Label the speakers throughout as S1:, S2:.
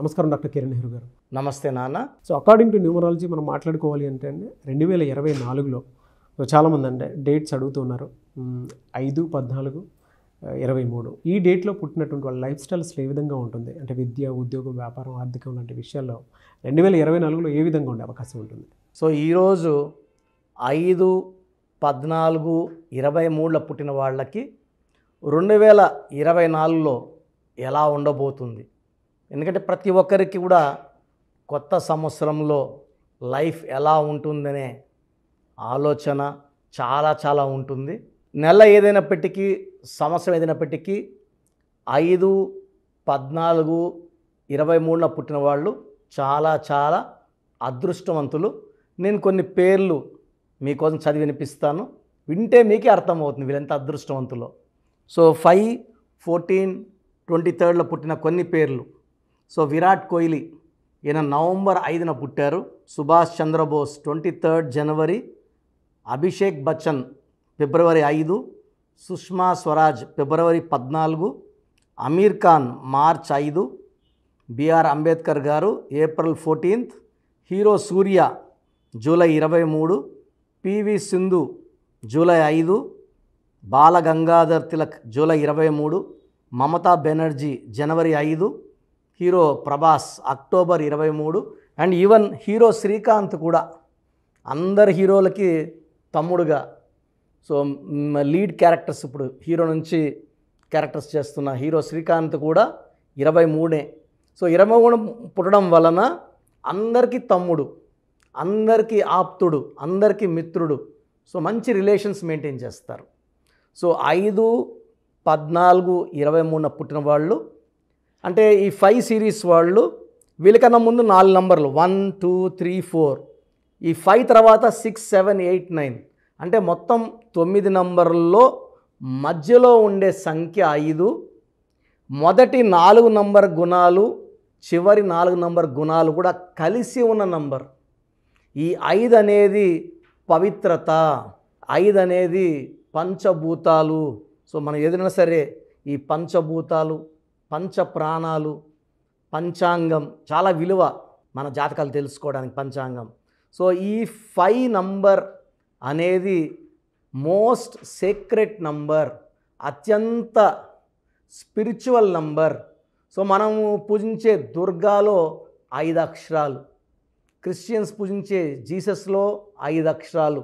S1: నమస్కారం డాక్టర్ కిరణ్ నెహ్రూ గారు నమస్తే నాన్న సో అకార్డింగ్ టు న్యూమరాలజీ మనం మాట్లాడుకోవాలి అంటే అండి రెండు వేల ఇరవై నాలుగులో చాలామంది అండి డేట్స్ అడుగుతున్నారు ఐదు పద్నాలుగు ఇరవై మూడు ఈ డేట్లో పుట్టినటువంటి వాళ్ళ లైఫ్ స్టైల్స్ ఏ విధంగా ఉంటుంది అంటే విద్య ఉద్యోగం వ్యాపారం ఆర్థికం లాంటి
S2: విషయాల్లో రెండు వేల ఇరవై నాలుగులో ఏ విధంగా ఉండే అవకాశం ఉంటుంది సో ఈరోజు ఐదు పద్నాలుగు ఇరవై మూడులో పుట్టిన వాళ్ళకి రెండు వేల ఇరవై నాలుగులో ఎలా ఉండబోతుంది ఎందుకంటే ప్రతి ఒక్కరికి కూడా కొత్త సంవత్సరంలో లైఫ్ ఎలా ఉంటుందనే ఆలోచన చాలా చాలా ఉంటుంది నెల ఏదైనప్పటికీ సంవత్సరం ఏదైనప్పటికీ ఐదు పద్నాలుగు ఇరవై మూడున పుట్టిన వాళ్ళు చాలా చాలా అదృష్టవంతులు నేను కొన్ని పేర్లు మీకోసం చదివి వినిపిస్తాను వింటే మీకే అర్థమవుతుంది వీళ్ళంత అదృష్టవంతులో సో ఫైవ్ ఫోర్టీన్ ట్వంటీ థర్డ్లో పుట్టిన కొన్ని పేర్లు సో విరాట్ కోహ్లీ ఈయన నవంబర్ ఐదున పుట్టారు సుభాష్ చంద్రబోస్ ట్వంటీ థర్డ్ జనవరి అభిషేక్ బచ్చన్ ఫిబ్రవరి ఐదు సుష్మా స్వరాజ్ ఫిబ్రవరి పద్నాలుగు అమీర్ ఖాన్ మార్చ్ ఐదు బిఆర్ అంబేద్కర్ గారు ఏప్రిల్ ఫోర్టీన్త్ హీరో సూర్య జూలై ఇరవై మూడు పివి సింధు జూలై ఐదు బాల గంగాధర్ తిలక్ జూలై ఇరవై మూడు మమతా బెనర్జీ జనవరి ఐదు హీరో ప్రభాస్ అక్టోబర్ ఇరవై మూడు అండ్ ఈవెన్ హీరో శ్రీకాంత్ కూడా అందరు హీరోలకి తమ్ముడుగా సో లీడ్ క్యారెక్టర్స్ ఇప్పుడు హీరో నుంచి క్యారెక్టర్స్ చేస్తున్న హీరో శ్రీకాంత్ కూడా ఇరవై మూడే సో ఇరవై మూడు పుట్టడం వలన అందరికీ తమ్ముడు అందరికీ ఆప్తుడు అందరికీ మిత్రుడు సో మంచి రిలేషన్స్ మెయింటైన్ చేస్తారు సో ఐదు పద్నాలుగు ఇరవై మూడున పుట్టిన వాళ్ళు అంటే ఈ ఫైవ్ సిరీస్ వాళ్ళు వీళ్ళకన్నా ముందు నాలుగు నంబర్లు వన్ టూ త్రీ ఫోర్ ఈ ఫైవ్ తర్వాత సిక్స్ సెవెన్ ఎయిట్ నైన్ అంటే మొత్తం తొమ్మిది నంబర్లలో మధ్యలో ఉండే సంఖ్య ఐదు మొదటి నాలుగు నంబర్ గుణాలు చివరి నాలుగు నంబర్ గుణాలు కూడా కలిసి ఉన్న నంబర్ ఈ ఐదు అనేది పవిత్రత ఐదు అనేది పంచభూతాలు సో మనం ఏదైనా సరే ఈ పంచభూతాలు పంచ ప్రాణాలు పంచాంగం చాలా విలువ మన జాతకాలు తెలుసుకోవడానికి పంచాంగం సో ఈ ఫైవ్ నంబర్ అనేది మోస్ట్ సీక్రెట్ నంబర్ అత్యంత స్పిరిచువల్ నంబర్ సో మనము పూజించే దుర్గాలో ఐదు అక్షరాలు క్రిస్టియన్స్ పూజించే జీసస్లో ఐదు అక్షరాలు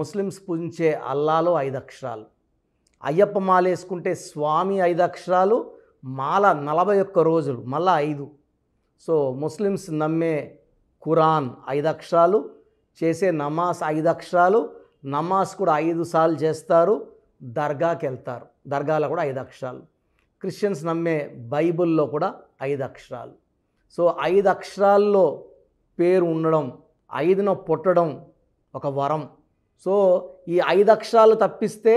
S2: ముస్లిమ్స్ పూజించే అల్లాలో ఐదు అక్షరాలు అయ్యప్ప మాలేసుకుంటే స్వామి ఐదు అక్షరాలు మాల నలభై ఒక్క రోజులు మళ్ళా ఐదు సో ముస్లిమ్స్ నమ్మే ఖురాన్ ఐదు అక్షరాలు చేసే నమాజ్ ఐదు అక్షరాలు నమాజ్ కూడా ఐదు సార్లు చేస్తారు దర్గాకి వెళ్తారు దర్గాలో కూడా ఐదు అక్షరాలు క్రిస్టియన్స్ నమ్మే బైబిల్లో కూడా ఐదు అక్షరాలు సో ఐదు అక్షరాల్లో పేరు ఉండడం ఐదున పుట్టడం ఒక వరం సో ఈ ఐదు అక్షరాలు తప్పిస్తే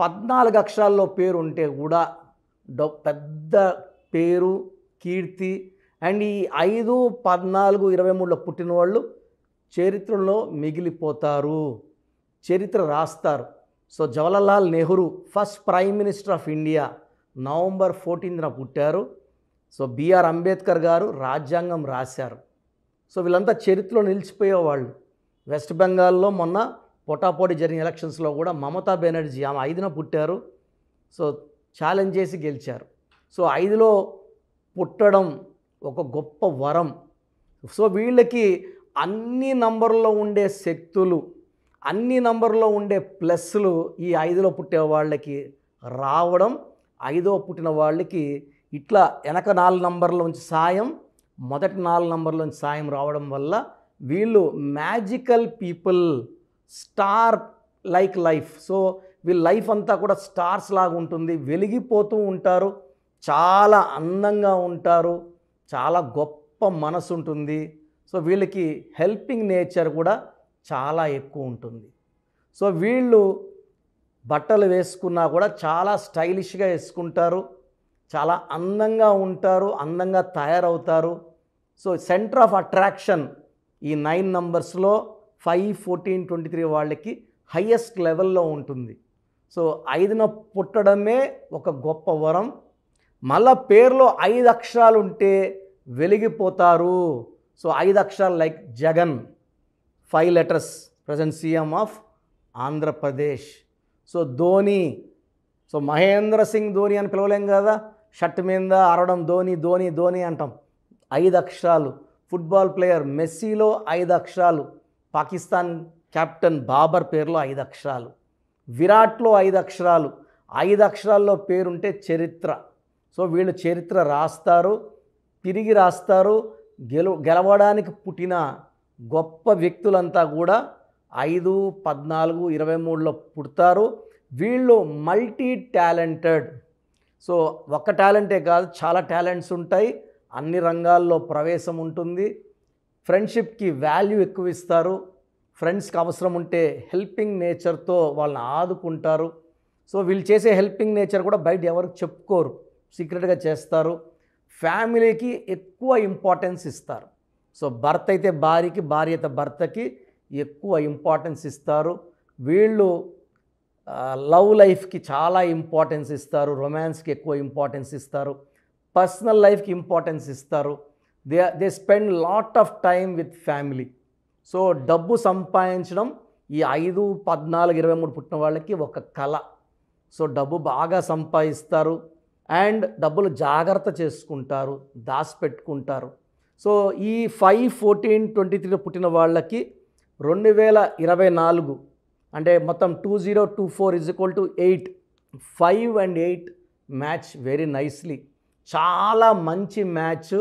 S2: పద్నాలుగు అక్షరాల్లో పేరు ఉంటే కూడా పెద్ద పేరు కీర్తి అండ్ ఈ ఐదు పద్నాలుగు ఇరవై మూడులో పుట్టిన వాళ్ళు చరిత్రలో మిగిలిపోతారు చరిత్ర రాస్తారు so Jawaharlal Nehru first prime minister of India November ఫోర్టీన్త్న పుట్టారు సో బిఆర్ అంబేద్కర్ గారు రాజ్యాంగం రాశారు సో వీళ్ళంతా చరిత్రలో నిలిచిపోయేవాళ్ళు వెస్ట్ బెంగాల్లో మొన్న పొటాపోటీ జరిగిన ఎలక్షన్స్లో కూడా మమతా బెనర్జీ ఆమె ఐదున పుట్టారు సో ఛాలెంజ్ చేసి గెలిచారు సో ఐదులో పుట్టడం ఒక గొప్ప వరం సో వీళ్ళకి అన్ని నంబర్లో ఉండే శక్తులు అన్ని నంబర్లో ఉండే ప్లస్లు ఈ ఐదులో పుట్టే వాళ్ళకి రావడం ఐదో పుట్టిన వాళ్ళకి ఇట్లా వెనక నాలుగు నంబర్లోంచి సాయం మొదటి నాలుగు నంబర్లోంచి సాయం రావడం వల్ల వీళ్ళు magical people star like life so వీళ్ళ లైఫ్ అంతా కూడా స్టార్స్ లాగా ఉంటుంది వెలిగిపోతూ ఉంటారు చాలా అందంగా ఉంటారు చాలా గొప్ప మనసు ఉంటుంది సో వీళ్ళకి హెల్పింగ్ నేచర్ కూడా చాలా ఎక్కువ ఉంటుంది సో వీళ్ళు బట్టలు వేసుకున్నా కూడా చాలా స్టైలిష్గా వేసుకుంటారు చాలా అందంగా ఉంటారు అందంగా తయారవుతారు సో సెంటర్ ఆఫ్ అట్రాక్షన్ ఈ నైన్ నంబర్స్లో ఫైవ్ ఫోర్టీన్ ట్వంటీ త్రీ వాళ్ళకి హయ్యెస్ట్ లెవెల్లో ఉంటుంది సో ఐదున పుట్టడమే ఒక గొప్ప వరం మళ్ళా పేర్లో ఐదు అక్షరాలు ఉంటే వెలిగిపోతారు సో ఐదు అక్షరాలు like Jagan five letters present CM of Andhra Pradesh so Dhoni so Mahendra Singh Dhoni అని పిలవలేం కదా షర్ట్ మీద ఆరడం ధోని ధోని ధోని అంటాం ఐదు అక్షరాలు ఫుట్బాల్ ప్లేయర్ మెస్సీలో ఐదు అక్షరాలు పాకిస్తాన్ కెప్టెన్ బాబర్ పేరులో ఐదు అక్షరాలు విరాట్లో ఐదు అక్షరాలు ఐదు అక్షరాల్లో పేరుంటే చరిత్ర సో వీళ్ళు చరిత్ర రాస్తారు తిరిగి రాస్తారు గెలు గెలవడానికి పుట్టిన గొప్ప వ్యక్తులంతా కూడా ఐదు పద్నాలుగు ఇరవై మూడులో పుడతారు వీళ్ళు మల్టీ టాలెంటెడ్ సో ఒక్క టాలెంటే కాదు చాలా టాలెంట్స్ ఉంటాయి అన్ని రంగాల్లో ప్రవేశం ఉంటుంది ఫ్రెండ్షిప్కి వాల్యూ ఎక్కువ ఇస్తారు ఫ్రెండ్స్కి అవసరం ఉంటే హెల్పింగ్ నేచర్తో వాళ్ళని ఆదుకుంటారు సో వీళ్ళు చేసే హెల్పింగ్ నేచర్ కూడా బయట ఎవరికి చెప్పుకోరు సీక్రెట్గా చేస్తారు ఫ్యామిలీకి ఎక్కువ ఇంపార్టెన్స్ ఇస్తారు సో భర్త అయితే భార్యకి భార్య అయితే భర్తకి ఎక్కువ ఇంపార్టెన్స్ ఇస్తారు వీళ్ళు లవ్ లైఫ్కి చాలా ఇంపార్టెన్స్ ఇస్తారు రొమాన్స్కి ఎక్కువ ఇంపార్టెన్స్ ఇస్తారు పర్సనల్ లైఫ్కి ఇంపార్టెన్స్ ఇస్తారు they they spend lot of time with family so డబ్బు సంపాదించడం ఈ ఐదు పద్నాలుగు ఇరవై మూడు పుట్టిన వాళ్ళకి ఒక కళ సో డబ్బు బాగా సంపాదిస్తారు అండ్ డబ్బులు జాగ్రత్త చేసుకుంటారు దాచిపెట్టుకుంటారు సో ఈ ఫైవ్ ఫోర్టీన్ ట్వంటీ త్రీలో పుట్టిన వాళ్ళకి రెండు వేల ఇరవై నాలుగు అంటే మొత్తం two zero two four is equal to eight five and eight match very nicely చాలా మంచి మ్యాచ్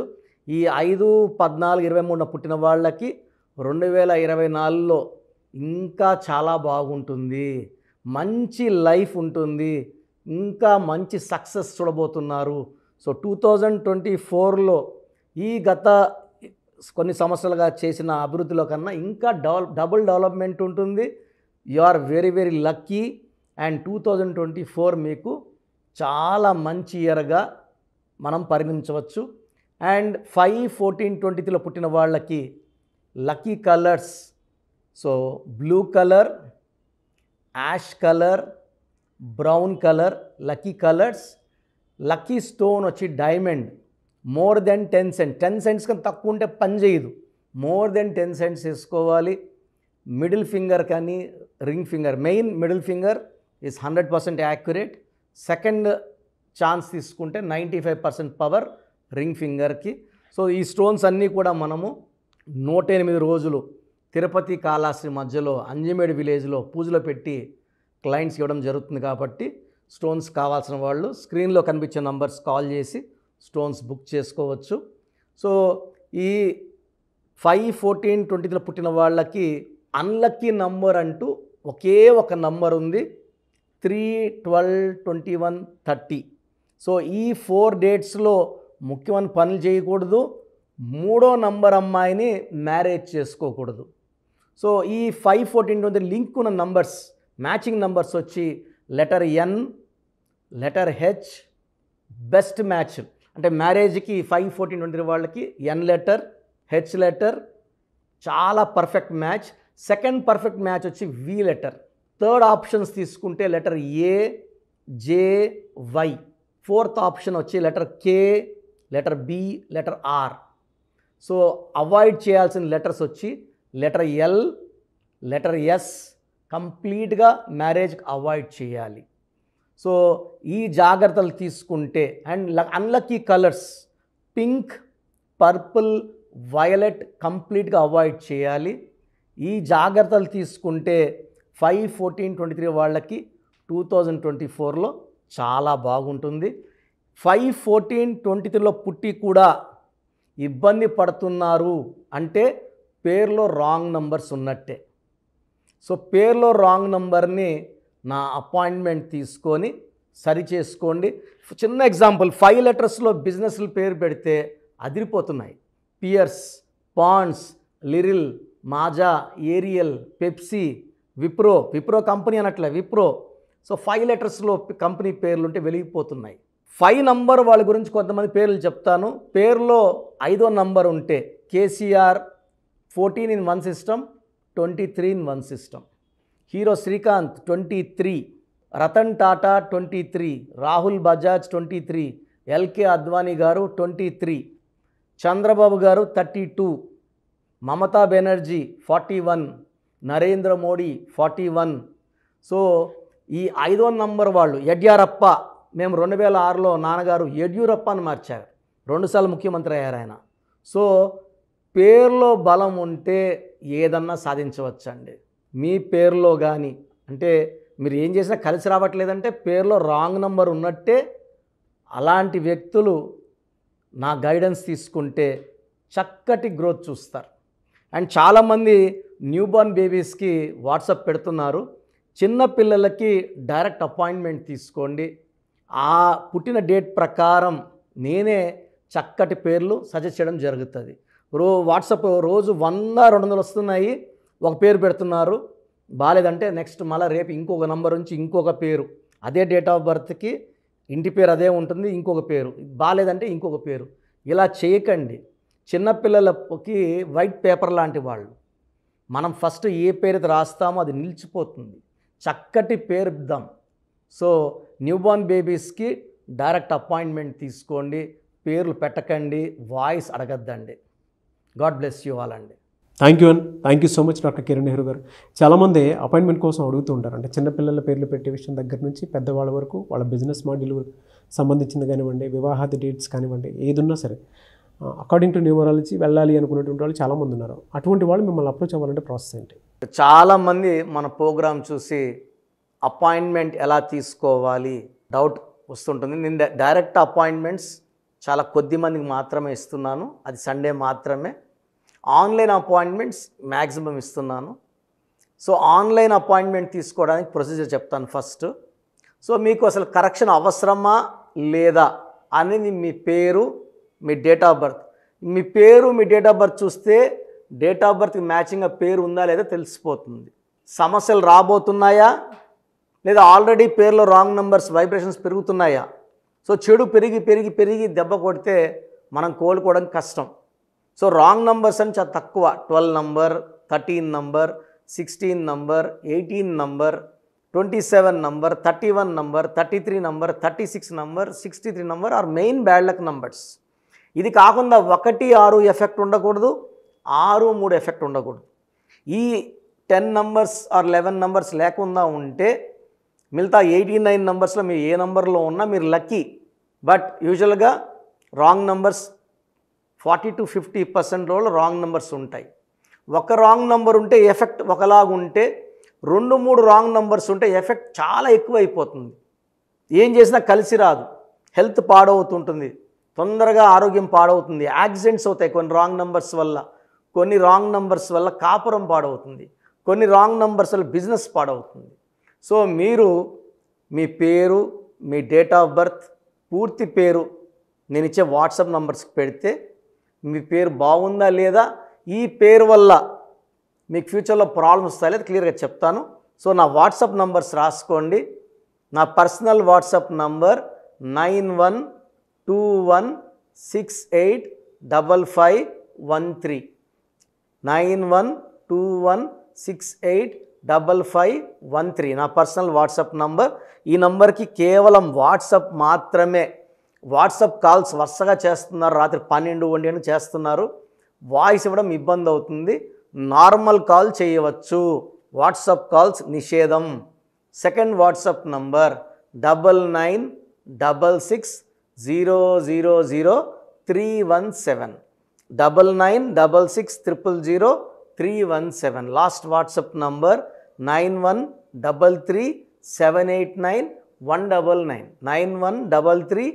S2: ఈ ఐదు పద్నాలుగు ఇరవై మూడున పుట్టిన వాళ్ళకి రెండు వేల ఇరవై నాలుగులో ఇంకా చాలా బాగుంటుంది మంచి లైఫ్ ఉంటుంది ఇంకా మంచి సక్సెస్ చూడబోతున్నారు సో టూ థౌజండ్ ట్వంటీ ఫోర్లో ఈ గత కొన్ని సంవత్సరాలుగా చేసిన అభివృద్ధిలో కన్నా ఇంకా డెవలప్ డబుల్ డెవలప్మెంట్ ఉంటుంది you are very very lucky and two thousand twenty four మీకు చాలా మంచి ఇయర్గా మనం పరిగణించవచ్చు అండ్ ఫైవ్ ఫోర్టీన్ ట్వంటీ త్రీలో పుట్టిన వాళ్ళకి lucky colours so blue colour ash colour brown colour lucky colours lucky stone వచ్చి diamond more than ten cent ten cents కానీ తక్కువ ఉంటే పని చేయదు మోర్ దెన్ టెన్ సెంట్స్ వేసుకోవాలి మిడిల్ ఫింగర్ కానీ ring finger main middle finger is hundred percent accurate second chance తీసుకుంటే ninety five percent power ring ఫింగర్కి సో ఈ స్టోన్స్ అన్నీ కూడా మనము నూట ఎనిమిది రోజులు తిరుపతి కాళాశ్రీ మధ్యలో అంజమేడు విలేజ్లో పూజలో పెట్టి క్లయింట్స్ ఇవ్వడం జరుగుతుంది కాబట్టి స్టోన్స్ కావాల్సిన వాళ్ళు స్క్రీన్లో కనిపించే నంబర్స్ కాల్ చేసి స్టోన్స్ బుక్ చేసుకోవచ్చు సో ఈ ఫైవ్ ఫోర్టీన్ ట్వంటీలో పుట్టిన వాళ్ళకి అన్లక్కీ నంబర్ అంటూ ఒకే ఒక నంబర్ ఉంది three twelve twenty one thirty so ఈ ఫోర్ డేట్స్లో ముఖ్యమైన పనులు చేయకూడదు మూడో నంబర్ అమ్మాయిని మ్యారేజ్ చేసుకోకూడదు సో ఈ ఫైవ్ ఫోర్టీన్ ట్వంటీ లింక్ ఉన్న నంబర్స్ మ్యాచింగ్ నంబర్స్ వచ్చి letter N letter H best match అంటే మ్యారేజ్కి ఫైవ్ ఫోర్టీన్ ట్వంటీ వాళ్ళకి ఎన్ లెటర్ హెచ్ లెటర్ చాలా perfect match second perfect match వచ్చి వి లెటర్ థర్డ్ ఆప్షన్స్ తీసుకుంటే letter A J Y fourth option వచ్చి letter K letter B letter R so avoid చేయాల్సిన letters వచ్చి letter L letter S కంప్లీట్గా మ్యారేజ్కి avoid చేయాలి so ఈ జాగ్రత్తలు తీసుకుంటే and unlucky colours pink purple violet కంప్లీట్గా అవాయిడ్ చేయాలి ఈ జాగ్రత్తలు తీసుకుంటే ఫైవ్ ఫోర్టీన్ ట్వంటీ త్రీ వాళ్ళకి టూ థౌజండ్ ట్వంటీ ఫోర్లో చాలా బాగుంటుంది ఫైవ్ ఫోర్టీన్ ట్వంటీ త్రీలో పుట్టి కూడా ఇబ్బంది పడుతున్నారు అంటే పేర్లో రాంగ్ నంబర్స్ ఉన్నట్టే సో పేర్లో రాంగ్ నంబర్ని నా అపాయింట్మెంట్ తీసుకొని సరి చేసుకోండి చిన్న ఎగ్జాంపుల్ ఫైవ్ లెటర్స్లో బిజినెస్లు పేరు పెడితే అదిరిపోతున్నాయి Pears Ponds Liril Maaza Ariel Pepsi Wipro Wipro company అనట్లే విప్రో సో ఫైవ్ లెటర్స్లో కంపెనీ పేర్లు ఉంటే వెలిగిపోతున్నాయి ఫైవ్ నంబర్ వాళ్ళ గురించి కొంతమంది పేర్లు చెప్తాను పేర్లో ఐదో నంబర్ ఉంటే K C R fourteen in one system twenty three in one system hero Srikanth twenty three Ratan Tata twenty three Rahul Bajaj twenty three L K Advani garu twenty three Chandrababu garu thirty two Mamata Banerjee forty one Narendra Modi forty one so ఈ ఐదో నంబర్ వాళ్ళు యడ్యారప్ప మేము రెండు వేల ఆరులో నాన్నగారు యడ్యూరప్పని మార్చారు రెండుసార్లు ముఖ్యమంత్రి అయ్యారు ఆయన సో పేర్లో బలం ఉంటే ఏదన్నా సాధించవచ్చండి మీ పేరులో కానీ అంటే మీరు ఏం చేసినా కలిసి రావట్లేదంటే పేరులో రాంగ్ నంబర్ ఉన్నట్టే అలాంటి వ్యక్తులు నా గైడెన్స్ తీసుకుంటే చక్కటి గ్రోత్ చూస్తారు అండ్ చాలామంది న్యూబార్న్ బేబీస్కి వాట్సాప్ పెడుతున్నారు చిన్న పిల్లలకి డైరెక్ట్ అపాయింట్మెంట్ తీసుకోండి ఆ పుట్టిన డేట్ ప్రకారం నేనే చక్కటి పేర్లు సజెస్ట్ చేయడం జరుగుతుంది రో వాట్సాప్ రోజు వంద రెండు వందలు వస్తున్నాయి ఒక పేరు పెడుతున్నారు బాగాలేదంటే నెక్స్ట్ మళ్ళీ రేపు ఇంకొక నంబర్ నుంచి ఇంకొక పేరు అదే డేట్ ఆఫ్ బర్త్కి ఇంటి పేరు అదే ఉంటుంది ఇంకొక పేరు బాగాలేదంటే ఇంకొక పేరు ఇలా చేయకండి చిన్నపిల్లలకి వైట్ పేపర్ లాంటి వాళ్ళు మనం ఫస్ట్ ఏ పేరు రాస్తామో అది నిలిచిపోతుంది చక్కటి పేరు ఇద్దాం సో న్యూబార్న్ బేబీస్కి డైరెక్ట్ అపాయింట్మెంట్ తీసుకోండి పేర్లు పెట్టకండి వాయిస్ అడగద్దండి గాడ్ బ్లెస్ యూ ఆల్ అండి
S1: thank you and thank you so much doctor Kiran Nehru garu చాలామంది అపాయింట్మెంట్ కోసం అడుగుతూ ఉంటారు అంటే చిన్నపిల్లల పేర్లు పెట్టే విషయం దగ్గర నుంచి పెద్దవాళ్ళ వరకు వాళ్ళ బిజినెస్ మాడ్యూల్ సంబంధించింది కానివ్వండి వివాహాది డేట్స్ కానివ్వండి ఏదున్నా సరే అకార్డింగ్ టు న్యూమరాలజీ వెళ్ళాలి అనుకునేటువంటి వాళ్ళు చాలామంది ఉన్నారు అటువంటి వాళ్ళు మిమ్మల్ని అప్రోచ్ అవ్వాలంటే ప్రాసెస్ ఏంటి
S2: చాలామంది మన ప్రోగ్రామ్ చూసి అపాయింట్మెంట్ ఎలా తీసుకోవాలి డౌట్ వస్తుంటుంది నేను డైరెక్ట్ అపాయింట్మెంట్స్ చాలా కొద్ది మందికి మాత్రమే ఇస్తున్నాను అది సండే మాత్రమే ఆన్లైన్ అపాయింట్మెంట్స్ మ్యాక్సిమం ఇస్తున్నాను సో ఆన్లైన్ అపాయింట్మెంట్ తీసుకోవడానికి ప్రొసీజర్ చెప్తాను ఫస్ట్ సో మీకు అసలు కరెక్షన్ అవసరమా లేదా అనేది మీ పేరు మీ డేట్ ఆఫ్ బర్త్ మీ పేరు మీ డేట్ ఆఫ్ బర్త్ చూస్తే డేట్ ఆఫ్ బర్త్కి మ్యాచింగ్గా పేరు ఉందా లేదా తెలిసిపోతుంది సమస్యలు రాబోతున్నాయా లేదా ఆల్రెడీ పేర్లో రాంగ్ నెంబర్స్ వైబ్రేషన్స్ పెరుగుతున్నాయా సో చెడు పెరిగి పెరిగి పెరిగి దెబ్బ కొడితే మనం కోలుకోవడం కష్టం సో రాంగ్ నెంబర్స్ అని చాలా తక్కువ twelve number thirteen number sixteen number eighteen number twenty seven number thirty one number thirty three number thirty six number sixty three number are main bad luck numbers ఇది కాకుండా ఒకటి ఆరు effect ఉండకూడదు ఆరు మూడు ఎఫెక్ట్ ఉండకూడదు ఈ ten numbers or eleven numbers లేకుండా ఉంటే మిగతా ఎయిటీ నైన్ నెంబర్స్లో మీరు ఏ నెంబర్లో ఉన్నా మీరు లక్కీ బట్ యూజువల్గా wrong numbers forty to fifty percent రోజులు రాంగ్ నెంబర్స్ ఉంటాయి ఒక రాంగ్ నెంబర్ ఉంటే ఎఫెక్ట్ ఒకలాగా ఉంటే రెండు మూడు రాంగ్ నెంబర్స్ ఉంటే ఎఫెక్ట్ చాలా ఎక్కువ అయిపోతుంది ఏం చేసినా కలిసి రాదు హెల్త్ పాడవుతుంటుంది తొందరగా ఆరోగ్యం పాడవుతుంది యాక్సిడెంట్స్ అవుతాయి కొన్ని రాంగ్ నెంబర్స్ వల్ల కొన్ని రాంగ్ నెంబర్స్ వల్ల కాపురం పాడవుతుంది కొన్ని రాంగ్ నెంబర్స్ వల్ల బిజినెస్ పాడవుతుంది సో మీరు మీ పేరు మీ డేట్ ఆఫ్ బర్త్ పూర్తి పేరు నేను ఇచ్చే వాట్సాప్ నంబర్స్కి పెడితే మీ పేరు బాగుందా లేదా ఈ పేరు వల్ల మీకు ఫ్యూచర్లో ప్రాబ్లమ్స్ లేదా క్లియర్గా చెప్తాను సో నా వాట్సాప్ నంబర్స్ రాసుకోండి నా personal WhatsApp number nine one two one six eight double five one three nine one two one six eight double five one three నా పర్సనల్ వాట్సాప్ నంబర్ ఈ నంబర్కి కేవలం వాట్సాప్ మాత్రమే వాట్సాప్ కాల్స్ వరుసగా చేస్తున్నారు రాత్రి పన్నెండు వండి అని చేస్తున్నారు వాయిస్ ఇవ్వడం ఇబ్బంది అవుతుంది నార్మల్ కాల్ చేయవచ్చు వాట్సాప్ కాల్స్ నిషేధం second WhatsApp number double nine double six zero zero zero three one seven double nine double six triple zero three one seven last WhatsApp number nine one double three seven eight nine one double nine nine one double three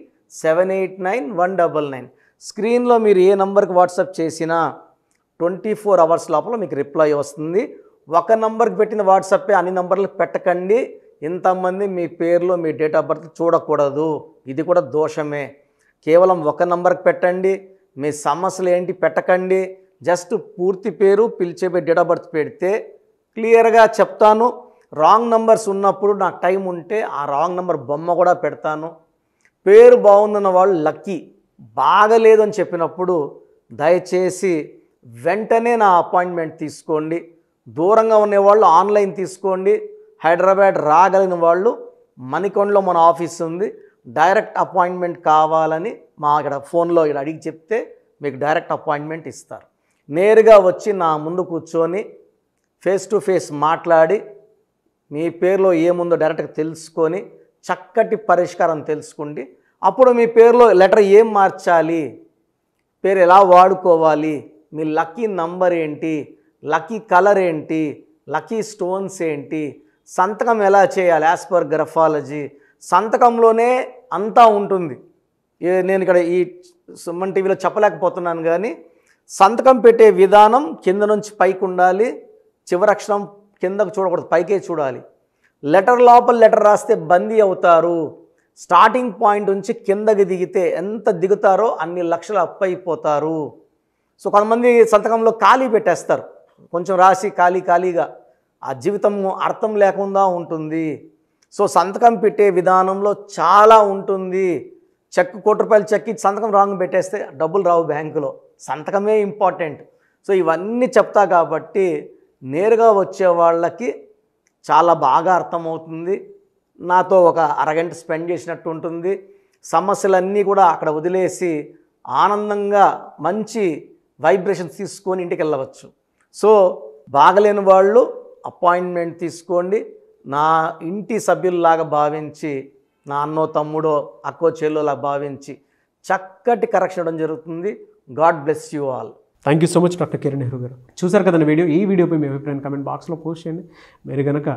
S2: seven eight nine one double nine స్క్రీన్లో మీరు ఏ నంబర్కి WhatsApp చేసినా twenty four hours లోపల మీకు reply వస్తుంది ఒక నంబర్కి పెట్టిన వాట్సాపే అన్ని నంబర్లకు పెట్టకండి ఇంతమంది మీ పేర్లు మీ డేట్ ఆఫ్ బర్త్ చూడకూడదు ఇది కూడా దోషమే కేవలం ఒక నంబర్కి పెట్టండి మీ సమస్యలు ఏంటి పెట్టకండి జస్ట్ పూర్తి పేరు పిలిచే డేట్ ఆఫ్ బర్త్ పెడితే క్లియర్గా చెప్తాను రాంగ్ నంబర్స్ ఉన్నప్పుడు నాకు టైం ఉంటే ఆ రాంగ్ నంబర్ బొమ్మ కూడా పెడతాను పేరు బాగుందన్న వాళ్ళు లక్కీ బాగలేదు అని చెప్పినప్పుడు దయచేసి వెంటనే నా అపాయింట్మెంట్ తీసుకోండి దూరంగా ఉండేవాళ్ళు ఆన్లైన్ తీసుకోండి హైదరాబాద్ రాగలిగిన వాళ్ళు మణికొండలో మన ఆఫీస్ ఉంది డైరెక్ట్ అపాయింట్మెంట్ కావాలని మా ఇక్కడ ఫోన్లో ఇక్కడ అడిగి చెప్తే మీకు డైరెక్ట్ అపాయింట్మెంట్ ఇస్తారు నేరుగా వచ్చి నా ముందు కూర్చొని ఫేస్ టు ఫేస్ మాట్లాడి మీ పేరులో ఏముందో డైరెక్ట్గా తెలుసుకొని చక్కటి పరిష్కారం తెలుసుకోండి అప్పుడు మీ పేరులో లెటర్ ఏం మార్చాలి పేరు ఎలా వాడుకోవాలి మీ లక్కీ నంబర్ ఏంటి లక్కీ కలర్ ఏంటి లక్కీ స్టోన్స్ ఏంటి సంతకం ఎలా చేయాలి యాజ్ పర్ గ్రఫాలజీ సంతకంలోనే అంతా ఉంటుంది నేను ఇక్కడ ఈ సుమ్మన్ టీవీలో చెప్పలేకపోతున్నాను కానీ సంతకం పెట్టే విధానం కింద నుంచి పైకి ఉండాలి చివరక్షరం కిందకు చూడకూడదు పైకే చూడాలి లెటర్ లోపల లెటర్ రాస్తే బందీ అవుతారు స్టార్టింగ్ పాయింట్ నుంచి కిందకి దిగితే ఎంత దిగుతారో అన్ని లక్షలు అప్పైపోతారు సో కొంతమంది సంతకంలో ఖాళీ పెట్టేస్తారు కొంచెం రాసి ఖాళీ ఖాళీగా ఆ జీవితం అర్థం లేకుండా ఉంటుంది సో సంతకం పెట్టే విధానంలో చాలా ఉంటుంది చెక్ కోటి రూపాయలు చెక్ సంతకం రాంగ్ పెట్టేస్తే డబ్బులు రావు బ్యాంకులో సంతకమే ఇంపార్టెంట్ సో ఇవన్నీ చెప్తా కాబట్టి నేరుగా వచ్చే వాళ్ళకి చాలా బాగా అర్థమవుతుంది నాతో ఒక అరగంట స్పెండ్ చేసినట్టు ఉంటుంది సమస్యలన్నీ కూడా అక్కడ వదిలేసి ఆనందంగా మంచి వైబ్రేషన్స్ తీసుకొని ఇంటికి వెళ్ళవచ్చు సో బాగలేని వాళ్ళు అపాయింట్మెంట్ తీసుకోండి నా ఇంటి సభ్యుల్లాగా భావించి నా అన్నో తమ్ముడో అక్కో చెల్లోలా భావించి చక్కటి కరెక్షన్ ఇవ్వడం జరుగుతుంది God bless you all
S1: thank you so much doctor Kiran Nehru గారు చూసారు కదండి వీడియో ఈ వీడియోపై మీ అభిప్రాయం కమెంట్ బాక్స్లో పోస్ట్ చేయండి మీరు కనుక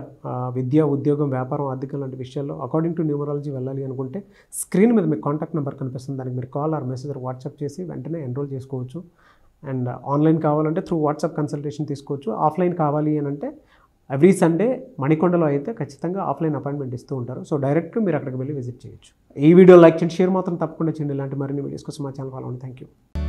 S1: విద్య ఉద్యోగం వ్యాపారం ఆర్థికం లాంటి విషయాల్లో అకార్డింగ్ టు న్యూమరాలజీ వెళ్ళాలి అనుకుంటే స్క్రీన్ మీద మీకు కాంటాక్ట్ నెంబర్ కనిపిస్తుంది దానికి మీరు కాల్ ఆర్ మెసేజ్ వాట్సాప్ చేసి వెంటనే ఎన్రోల్ చేసుకోవచ్చు అండ్ ఆన్లైన్ uh, కావాలంటే త్రూ వాట్సాప్ కన్సల్టేషన్ తీసుకోవచ్చు ఆఫ్లైన్ కావాలి అని అంటే ఎవ్రీ సండే మణికొండలో అయితే ఖచ్చితంగా ఆఫ్లైన్ అపాయింట్మెంట్ ఇస్తూ ఉంటారు సో డైరెక్ట్గా మీరు అక్కడికి వెళ్ళి విజిట్ చేయొచ్చు ఈ వీడియో లైక్ చేయండి షేర్ మాత్రం తప్పకుండా చేయండి ఇలాంటి మరిన్ని వీడియోస్ కోసం మా ఛానల్ ఫాలో థ్యాంక్ యూ